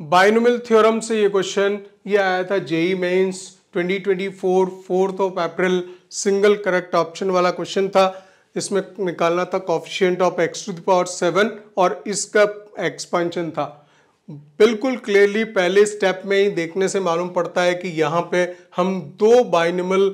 binomial theorem से ये question ये आया था JEE Mains 2024 fourth of April single correct option वाला क्वेश्चन था इसमें निकालना था coefficient of x to the power seven और इसका एक्सपांशन था बिल्कुल क्लियरली पहले स्टेप में ही देखने से मालूम पड़ता है कि यहाँ पे हम दो बाइनमल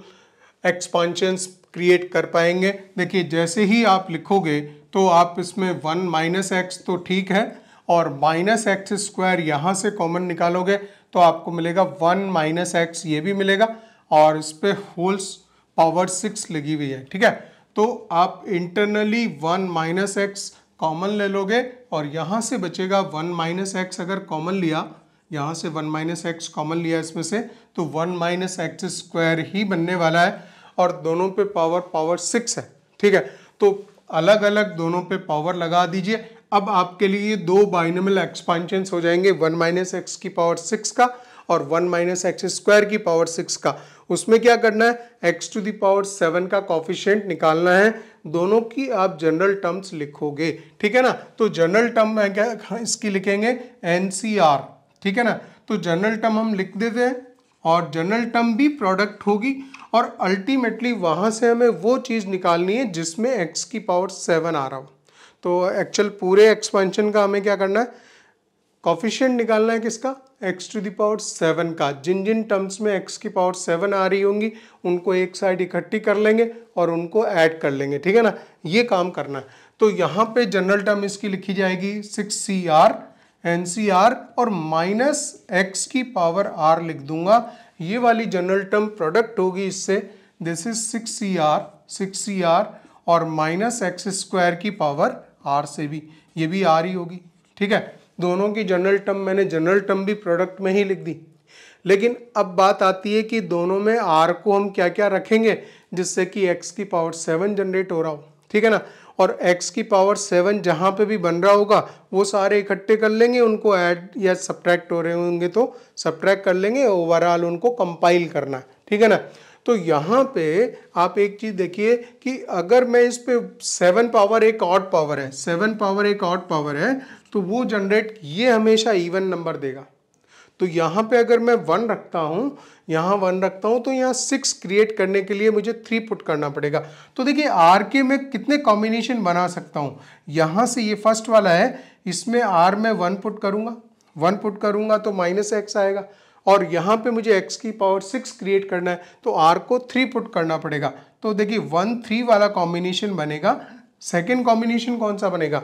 एक्सपांशंस क्रिएट कर पाएंगे देखिए जैसे ही आप लिखोगे तो आप इसमें वन माइनस एक्स तो ठीक है और माइनस एक्स स्क्वायर यहाँ से कॉमन निकालोगे तो आपको मिलेगा वन माइनस एक्स ये भी मिलेगा और इस पर होल्स पावर सिक्स लगी हुई है ठीक है तो आप internally one minus x common ले लोगे और यहाँ से बचेगा वन माइनस एक्स अगर कॉमन लिया यहाँ से वन माइनस एक्स कॉमन लिया इसमें से तो वन माइनस एक्स स्क्वायर ही बनने वाला है और दोनों पे पावर पावर सिक्स है ठीक है तो अलग अलग दोनों पे पावर लगा दीजिए अब आपके लिए दो बाइनमल एक्सपांशन हो जाएंगे वन माइनस एक्स की पावर सिक्स का और वन माइनस एक्स स्क्वायर की पावर सिक्स का उसमें क्या करना है एक्स टू दावर सेवन का कॉफिशेंट निकालना है दोनों की आप जनरल टर्म्स लिखोगे ठीक है ना तो जनरल टर्म में क्या इसकी लिखेंगे एन ठीक है ना तो जनरल टर्म हम लिख देते हैं और जनरल टर्म भी प्रोडक्ट होगी और अल्टीमेटली वहाँ से हमें वो चीज़ निकालनी है जिसमें एक्स की पावर सेवन आ रहा हो तो एक्चुअल पूरे एक्सपेंशन का हमें क्या करना है कॉफिशियंट निकालना है किसका एक्स टू दावर सेवन का जिन जिन टर्म्स में एक्स की पावर सेवन आ रही होंगी उनको एक साइड इकट्ठी कर लेंगे और उनको ऐड कर लेंगे ठीक है ना ये काम करना है तो यहाँ पे जनरल टर्म इसकी लिखी जाएगी six C R n C R और माइनस एक्स की पावर आर लिख दूंगा ये वाली जनरल टर्म प्रोडक्ट होगी इससे this is six C R six C R और माइनस एक्स स्क्वायर की पावर आर से भी ये भी आर ही होगी ठीक है दोनों की जनरल टर्म मैंने जनरल टर्म भी प्रोडक्ट में ही लिख दी लेकिन अब बात आती है कि दोनों में आर को हम क्या क्या रखेंगे जिससे कि एक्स की पावर सेवन जनरेट हो रहा हो ठीक है ना और एक्स की पावर सेवन जहाँ पे भी बन रहा होगा वो सारे इकट्ठे कर लेंगे उनको ऐड या सब्ट्रैक्ट हो रहे होंगे तो सब्ट्रैक्ट कर लेंगे ओवरऑल उनको कंपाइल करना ठीक है ना तो यहाँ पे आप एक चीज़ देखिए कि अगर मैं इस पे सेवन पावर एक ऑड पावर है सेवन पावर एक ऑड पावर है तो वो जनरेट ये हमेशा इवन नंबर देगा तो यहाँ पे अगर मैं वन रखता हूँ यहाँ वन रखता हूँ तो यहाँ सिक्स क्रिएट करने के लिए मुझे थ्री पुट करना पड़ेगा तो देखिए आर के में कितने कॉम्बिनेशन बना सकता हूँ यहाँ से ये फर्स्ट वाला है इसमें आर में वन पुट करूँगा वन पुट करूँगा तो माइनस एक्स आएगा और यहाँ पे मुझे x की पावर सिक्स क्रिएट करना है तो r को थ्री पुट करना पड़ेगा तो देखिए वन थ्री वाला कॉम्बिनेशन बनेगा सेकेंड कॉम्बिनेशन कौन सा बनेगा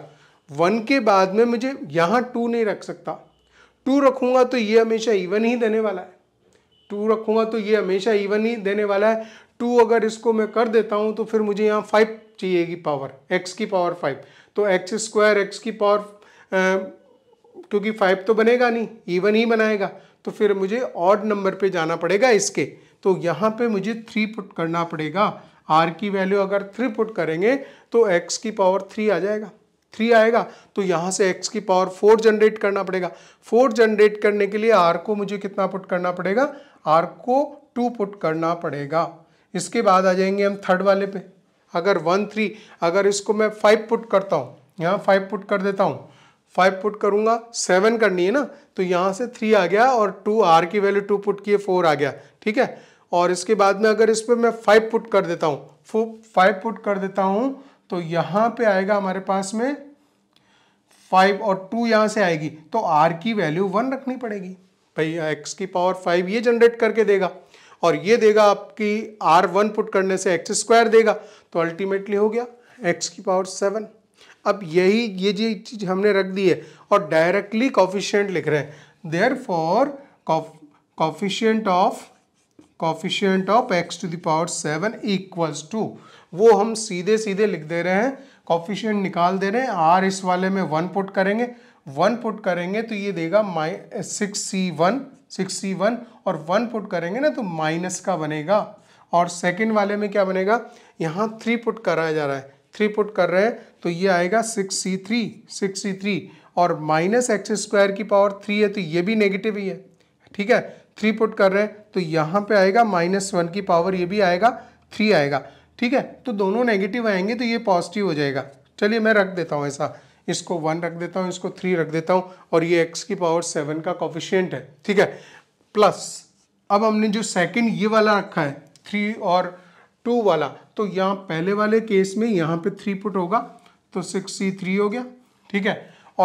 वन के बाद में मुझे यहाँ टू नहीं रख सकता टू रखूँगा तो ये हमेशा इवन ही देने वाला है टू रखूँगा तो ये हमेशा इवन ही देने वाला है टू अगर इसको मैं कर देता हूँ तो फिर मुझे यहाँ फाइव चाहिएगी पावर एक्स की पावर फाइव तो एक्स स्क्वायर एक्स की पावर क्योंकि फाइव तो बनेगा नहीं इवन ही बनाएगा तो फिर मुझे ऑड नंबर पे जाना पड़ेगा इसके तो यहाँ पे मुझे थ्री पुट करना पड़ेगा आर की वैल्यू अगर थ्री पुट करेंगे तो एक्स की पावर थ्री आ जाएगा थ्री आएगा तो यहाँ से एक्स की पावर फोर जनरेट करना पड़ेगा फोर जनरेट करने के लिए आर को मुझे कितना पुट करना पड़ेगा आर को टू पुट करना पड़ेगा इसके बाद आ जाएंगे हम थर्ड वाले पे अगर वन थ्री अगर इसको मैं फाइव पुट करता हूँ यहाँ फाइव पुट कर देता हूँ फाइव पुट करूंगा सेवन करनी है ना तो यहाँ से थ्री आ गया और टू आर की वैल्यू टू पुट की फोर आ गया ठीक है और इसके बाद में अगर इस पर मैं फाइव पुट कर देता हूँ फाइव पुट कर देता हूँ तो यहाँ पे आएगा हमारे पास में फाइव और टू यहाँ से आएगी तो आर की वैल्यू वन रखनी पड़ेगी भाई एक्स की पावर फाइव ये जनरेट करके देगा और ये देगा आपकी आर वन पुट करने से एक्स स्क्वायर देगा तो अल्टीमेटली हो गया एक्स की पावर सेवन अब यही ये जी चीज़ हमने रख दी है और डायरेक्टली कॉफिशियंट लिख रहे हैं there for coefficient of coefficient of x to the power seven equals to वो हम सीधे सीधे लिख दे रहे हैं कॉफिशियंट निकाल दे रहे हैं आर इस वाले में वन पुट करेंगे वन पुट करेंगे तो ये देगा माइ six C one six C one और वन पुट करेंगे ना तो माइनस का बनेगा और सेकेंड वाले में क्या बनेगा यहाँ थ्री पुट कराया जा रहा है थ्री पुट कर रहे हैं तो ये आएगा six C three six C three और माइनस एक्स स्क्वायर की पावर थ्री है तो ये भी नेगेटिव ही है ठीक है थ्री पुट कर रहे हैं तो यहाँ पे आएगा माइनस वन की पावर ये भी आएगा थ्री आएगा ठीक है तो दोनों नेगेटिव आएंगे तो ये पॉजिटिव हो जाएगा चलिए मैं रख देता हूँ ऐसा इसको वन रख देता हूँ इसको थ्री रख देता हूँ और ये एक्स की पावर सेवन का कॉफिशियंट है ठीक है प्लस अब हमने जो सेकेंड ये वाला रखा है थ्री और टू वाला तो यहाँ पहले वाले केस में यहाँ पे थ्री पुट होगा तो सिक्स सी थ्री हो गया ठीक है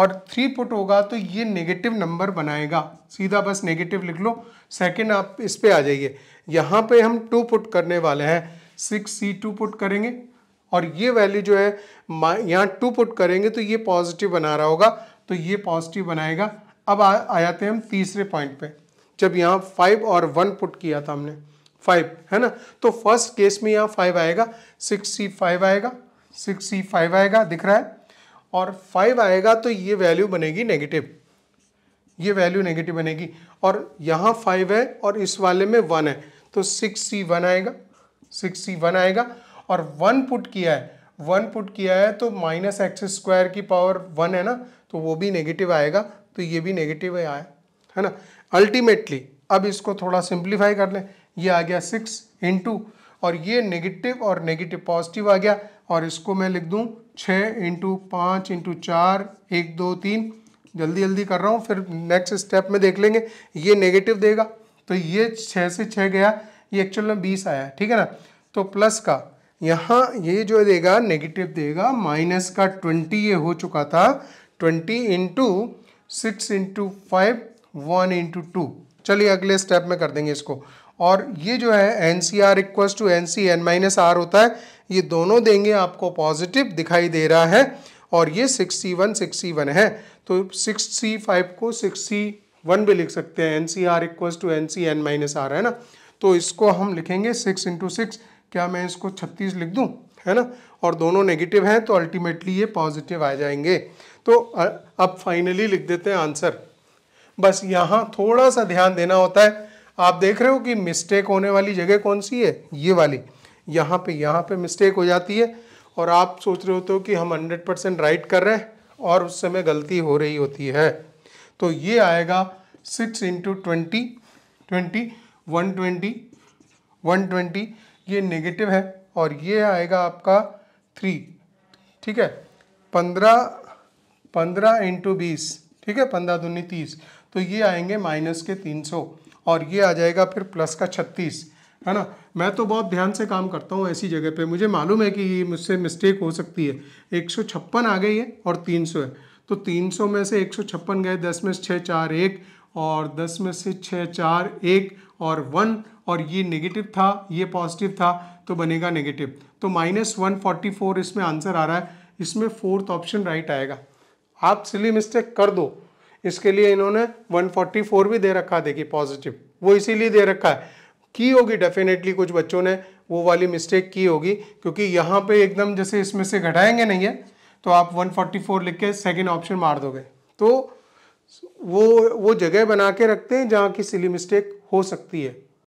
और थ्री पुट होगा तो ये नेगेटिव नंबर बनाएगा सीधा बस नेगेटिव लिख लो सेकेंड आप इस पर आ जाइए यहाँ पे हम टू पुट करने वाले हैं सिक्स सी टू पुट करेंगे और ये वैल्यू जो है यहाँ टू पुट करेंगे तो ये पॉजिटिव बना रहा होगा तो ये पॉजिटिव बनाएगा अब आ, आ जाते हैं हम तीसरे पॉइंट पे जब यहाँ फाइव और वन पुट किया था हमने फाइव है ना तो फर्स्ट केस में यहाँ फाइव आएगा सिक्स सी फाइव आएगा सिक्स सी फाइव आएगा दिख रहा है और फाइव आएगा तो ये वैल्यू बनेगी नेगेटिव ये वैल्यू नेगेटिव बनेगी और यहाँ फाइव है और इस वाले में वन है तो सिक्स सी वन आएगा सिक्स सी वन आएगा और वन पुट किया है वन पुट किया है तो माइनस एक्स स्क्वायर की पावर वन है ना तो वो भी नेगेटिव आएगा तो ये भी नेगेटिव आया है ना अल्टीमेटली अब इसको थोड़ा सिंप्लीफाई कर लें ये आ गया सिक्स इंटू और ये नेगेटिव और नेगेटिव पॉजिटिव आ गया और इसको मैं लिख दूँ छः इंटू पाँच इंटू चार एक दो तीन जल्दी जल्दी कर रहा हूँ फिर नेक्स्ट स्टेप में देख लेंगे ये नेगेटिव देगा तो ये छः से छः गया ये एक्चुअल में बीस आया ठीक है ना तो प्लस का यहाँ ये जो देगा नेगेटिव देगा माइनस का ट्वेंटी ये हो चुका था twenty into six into five one into two चलिए अगले स्टेप में कर देंगे इसको और ये जो है n C R equals to N C N minus R होता है ये दोनों देंगे आपको पॉजिटिव दिखाई दे रहा है और ये सिक्सटी वन सिक्सटी वन है तो सिक्सटी फाइव को सिक्सटी वन भी लिख सकते हैं N C R equals to N C N minus R है ना तो इसको हम लिखेंगे सिक्स इंटू सिक्स क्या मैं इसको छत्तीस लिख दूँ है ना और दोनों नेगेटिव हैं तो अल्टीमेटली ये पॉजिटिव आ जाएंगे तो अब फाइनली लिख देते हैं आंसर बस यहाँ थोड़ा सा ध्यान देना होता है आप देख रहे हो कि मिस्टेक होने वाली जगह कौन सी है ये वाली यहाँ पे यहाँ पे मिस्टेक हो जाती है और आप सोच रहे होते हो कि हम 100 परसेंट राइट कर रहे हैं और उस समय गलती हो रही होती है तो ये आएगा six into twenty twenty one twenty one twenty ये नेगेटिव है और ये आएगा आपका थ्री ठीक है पंद्रह पंद्रह इंटू बीस ठीक है पंद्रह दूनी तीस तो ये आएंगे माइनस के तीन सौ और ये आ जाएगा फिर प्लस का छत्तीस है ना मैं तो बहुत ध्यान से काम करता हूँ ऐसी जगह पे मुझे मालूम है कि ये मुझसे मिस्टेक हो सकती है एक सौ छप्पन आ गई है और तीन सौ है तो तीन सौ में से एक सौ छप्पन गए दस में से छः चार एक और दस में से छः चार एक और वन और ये नेगेटिव था ये पॉजिटिव था तो बनेगा नेगेटिव तो माइनस वन फोर्टी फोर इसमें आंसर आ रहा है इसमें फोर्थ ऑप्शन राइट आएगा आप सिली मिस्टेक कर दो इसके लिए इन्होंने 144 भी दे रखा देखिए पॉजिटिव वो इसीलिए दे रखा है की होगी डेफिनेटली कुछ बच्चों ने वो वाली मिस्टेक की होगी क्योंकि यहाँ पे एकदम जैसे इसमें से घटाएंगे नहीं है तो आप 144 लिख के सेकेंड ऑप्शन मार दोगे तो वो वो जगह बना के रखते हैं जहाँ की सिली मिस्टेक हो सकती है